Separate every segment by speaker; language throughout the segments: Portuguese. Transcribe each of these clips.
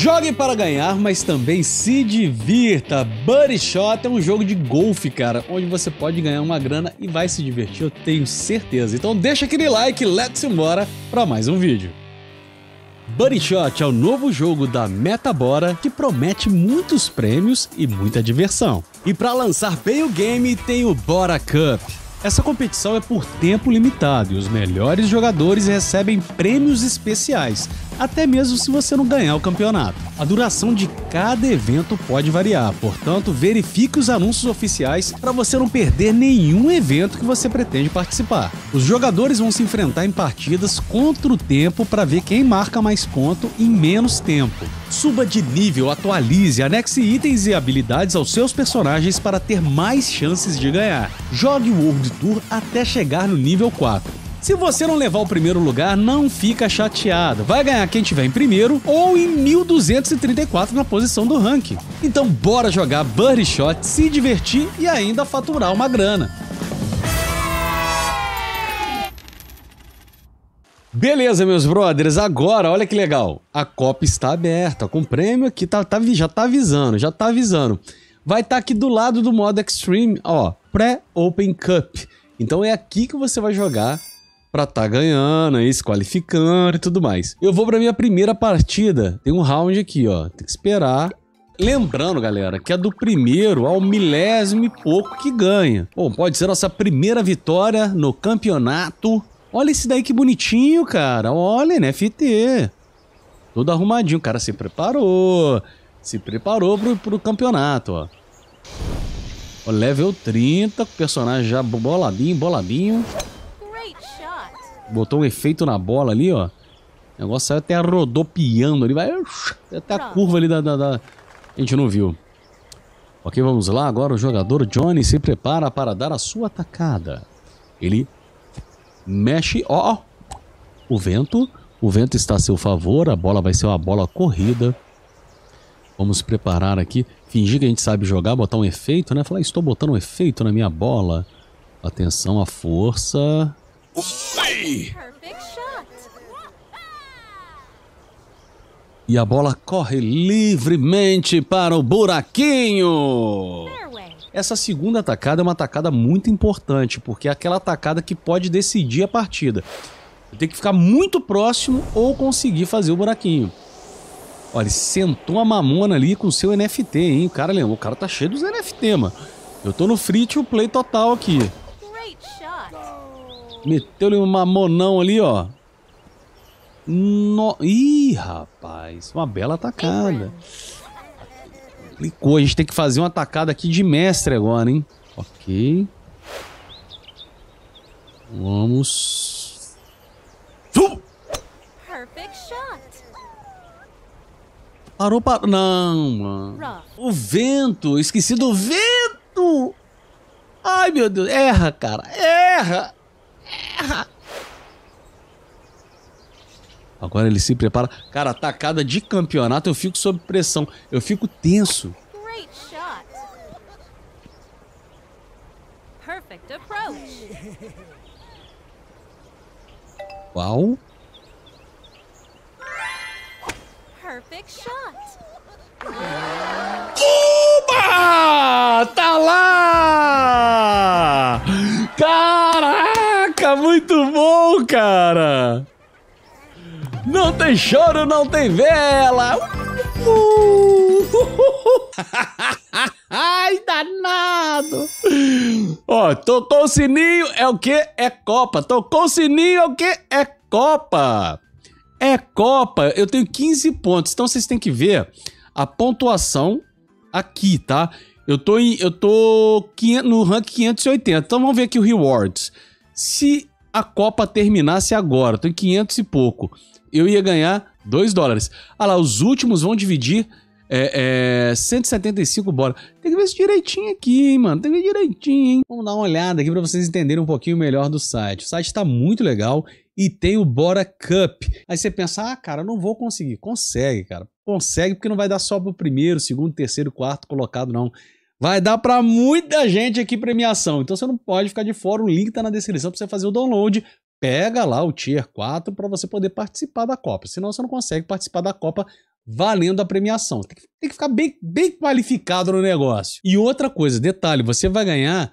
Speaker 1: Jogue para ganhar, mas também se divirta. Buddy Shot é um jogo de golfe, cara, onde você pode ganhar uma grana e vai se divertir, eu tenho certeza. Então deixa aquele like e let's embora para mais um vídeo. Buddy Shot é o novo jogo da Metabora que promete muitos prêmios e muita diversão. E para lançar bem o game tem o Bora Cup, essa competição é por tempo limitado e os melhores jogadores recebem prêmios especiais, até mesmo se você não ganhar o campeonato. A duração de cada evento pode variar, portanto, verifique os anúncios oficiais para você não perder nenhum evento que você pretende participar. Os jogadores vão se enfrentar em partidas contra o tempo para ver quem marca mais ponto em menos tempo. Suba de nível, atualize, anexe itens e habilidades aos seus personagens para ter mais chances de ganhar. Jogue World de tour até chegar no nível 4. Se você não levar o primeiro lugar, não fica chateado. Vai ganhar quem tiver em primeiro ou em 1234 na posição do ranking. Então bora jogar Buddy Shot, se divertir e ainda faturar uma grana. Beleza, meus brothers, agora olha que legal. A Copa está aberta, com prêmio que tá, tá, já tá avisando, já tá avisando vai estar tá aqui do lado do modo Extreme, ó, pré-Open Cup. Então é aqui que você vai jogar pra tá ganhando aí, se qualificando e tudo mais. Eu vou pra minha primeira partida. Tem um round aqui, ó. Tem que esperar. Lembrando, galera, que é do primeiro ao milésimo e pouco que ganha. Bom, pode ser nossa primeira vitória no campeonato. Olha esse daí que bonitinho, cara. Olha, NFT. Tudo arrumadinho, o cara se preparou se preparou pro, pro campeonato, ó. Level 30, personagem já boladinho, boladinho. Botou um efeito na bola ali, ó. O negócio saiu até rodopiando ali, vai até a curva ali da, da, da... A gente não viu. Ok, vamos lá. Agora o jogador Johnny se prepara para dar a sua atacada. Ele mexe, ó, ó. O vento, o vento está a seu favor, a bola vai ser uma bola corrida. Vamos preparar aqui, fingir que a gente sabe jogar, botar um efeito, né? Falar, estou botando um efeito na minha bola. Atenção à força. Ui! E a bola corre livremente para o buraquinho. Essa segunda atacada é uma atacada muito importante, porque é aquela atacada que pode decidir a partida. Tem que ficar muito próximo ou conseguir fazer o buraquinho. Olha, sentou a mamona ali com o seu NFT, hein? O cara, o cara tá cheio dos NFT, mano. Eu tô no free to play total aqui. Meteu-lhe um mamonão ali, ó. No... Ih, rapaz. Uma bela atacada. Clicou. A gente tem que fazer uma atacada aqui de mestre agora, hein? Ok. Vamos Parou, para Não, mano. O vento. Esqueci do vento. Ai, meu Deus. Erra, cara. Erra. Erra. Agora ele se prepara. Cara, atacada de campeonato, eu fico sob pressão. Eu fico tenso. Perfect Uau. perfect shot. Cuba! Tá lá! Caraca, muito bom, cara! Não tem choro, não tem vela! Uh! Ai, danado! Ó, tocou o sininho, é o que? É Copa. Tocou o sininho, é o que? É Copa. É Copa. Eu tenho 15 pontos. Então vocês têm que ver a pontuação aqui, tá? Eu tô, em, eu tô no rank 580. Então vamos ver aqui o rewards. Se a Copa terminasse agora, tô em 500 e pouco, eu ia ganhar 2 dólares. Ah lá, os últimos vão dividir é, é, 175 bola. Tem que ver isso direitinho aqui, hein, mano. Tem que ver direitinho, hein? Vamos dar uma olhada aqui para vocês entenderem um pouquinho melhor do site. O site está muito legal e tem o Bora Cup. Aí você pensa, ah, cara, não vou conseguir. Consegue, cara. Consegue porque não vai dar só pro primeiro, segundo, terceiro, quarto colocado, não. Vai dar para muita gente aqui premiação. Então você não pode ficar de fora. O link tá na descrição para você fazer o download. Pega lá o Tier 4 para você poder participar da Copa. Senão você não consegue participar da Copa valendo a premiação. Tem que, tem que ficar bem, bem qualificado no negócio. E outra coisa, detalhe, você vai ganhar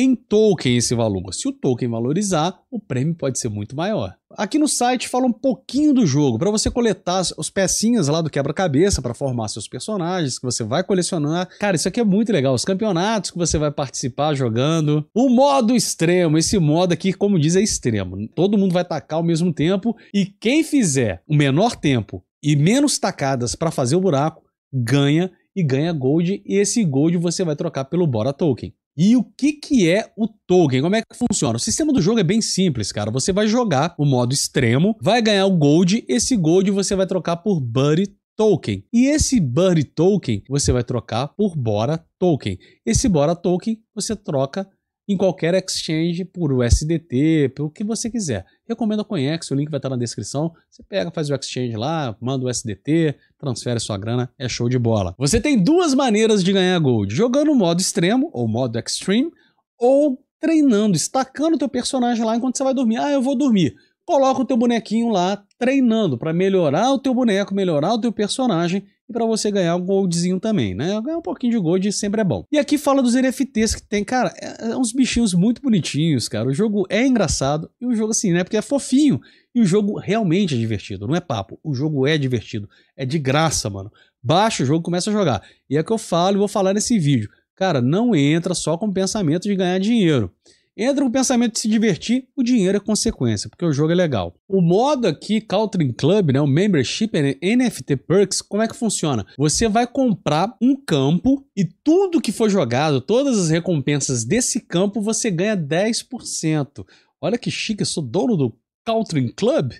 Speaker 1: em Tolkien esse valor. Se o Tolkien valorizar, o prêmio pode ser muito maior. Aqui no site fala um pouquinho do jogo, para você coletar as pecinhas lá do quebra-cabeça para formar seus personagens que você vai colecionar. Cara, isso aqui é muito legal, os campeonatos que você vai participar jogando. O modo extremo, esse modo aqui, como diz, é extremo. Todo mundo vai tacar ao mesmo tempo e quem fizer o menor tempo e menos tacadas para fazer o buraco ganha e ganha gold e esse gold você vai trocar pelo Bora Token. E o que, que é o token? Como é que funciona? O sistema do jogo é bem simples, cara. Você vai jogar o modo extremo, vai ganhar o gold, esse gold você vai trocar por buddy token. E esse buddy token você vai trocar por bora token. Esse bora token você troca em qualquer exchange por USDT, pelo que você quiser. Recomendo a Coinex, o link vai estar na descrição. Você pega, faz o exchange lá, manda o USDT, transfere sua grana, é show de bola. Você tem duas maneiras de ganhar gold: jogando modo extremo ou modo extreme, ou treinando, estacando o teu personagem lá enquanto você vai dormir. Ah, eu vou dormir. Coloca o teu bonequinho lá treinando para melhorar o teu boneco, melhorar o teu personagem e para você ganhar um goldzinho também, né? Ganhar um pouquinho de gold sempre é bom. E aqui fala dos NFTs que tem, cara, é, é uns bichinhos muito bonitinhos, cara. O jogo é engraçado e o jogo assim, né? Porque é fofinho e o jogo realmente é divertido, não é papo. O jogo é divertido, é de graça, mano. Baixa o jogo, começa a jogar. E é que eu falo e vou falar nesse vídeo. Cara, não entra só com o pensamento de ganhar dinheiro. Entra um pensamento de se divertir, o dinheiro é consequência, porque o jogo é legal. O modo aqui, Country Club, né, o Membership NFT né, Perks, como é que funciona? Você vai comprar um campo e tudo que for jogado, todas as recompensas desse campo, você ganha 10%. Olha que chique, eu sou dono do Country Club?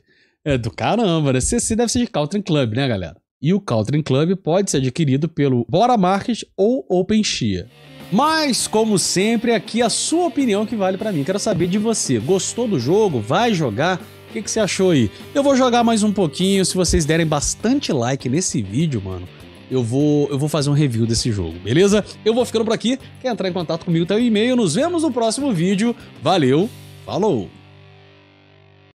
Speaker 1: É do caramba, né? CC deve ser de Country Club, né, galera? E o Country Club pode ser adquirido pelo Bora Market ou OpenShea. Mas, como sempre, aqui a sua opinião que vale para mim. Quero saber de você. Gostou do jogo? Vai jogar? O que, que você achou aí? Eu vou jogar mais um pouquinho. Se vocês derem bastante like nesse vídeo, mano, eu vou, eu vou fazer um review desse jogo, beleza? Eu vou ficando por aqui. Quer entrar em contato comigo, tá o e-mail. Nos vemos no próximo vídeo. Valeu, falou!